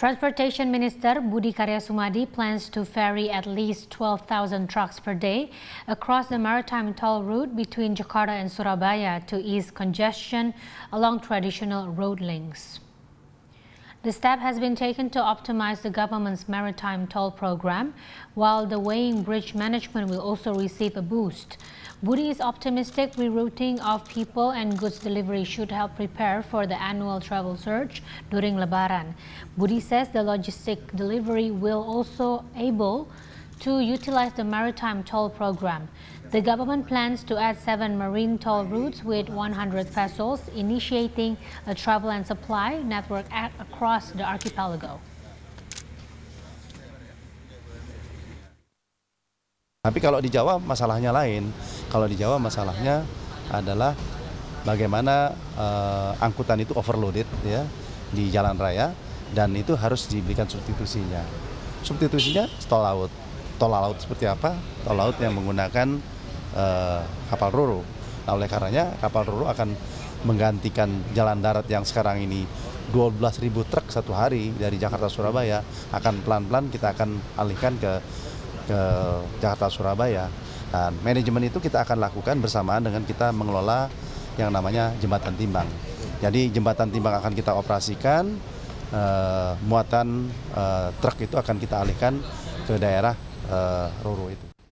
Transportation Minister Budi Karya Sumadi plans to ferry at least 12,000 trucks per day across the maritime toll route between Jakarta and Surabaya to ease congestion along traditional road links. The step has been taken to optimize the government's maritime toll program, while the weighing bridge management will also receive a boost. Budi is optimistic rerouting of people and goods delivery should help prepare for the annual travel surge during Lebaran. Budi says the logistic delivery will also able to utilize the maritime toll program. The government plans to add seven marine toll routes with 100 vessels, initiating a travel and supply network across the archipelago. Tapi kalau di Jawa masalahnya lain. Kalau di Jawa masalahnya adalah bagaimana uh, angkutan itu overloaded ya di jalan raya dan itu harus diberikan substitusinya. Substitusinya tol laut tol laut seperti apa? Tol laut yang menggunakan eh, kapal roro. Nah, oleh karenanya kapal roro akan menggantikan jalan darat yang sekarang ini 12.000 truk satu hari dari Jakarta Surabaya akan pelan-pelan kita akan alihkan ke ke Jakarta Surabaya. Dan manajemen itu kita akan lakukan bersamaan dengan kita mengelola yang namanya jembatan timbang. Jadi jembatan timbang akan kita operasikan, eh, muatan eh, truk itu akan kita alihkan ke daerah uh, Roro itu.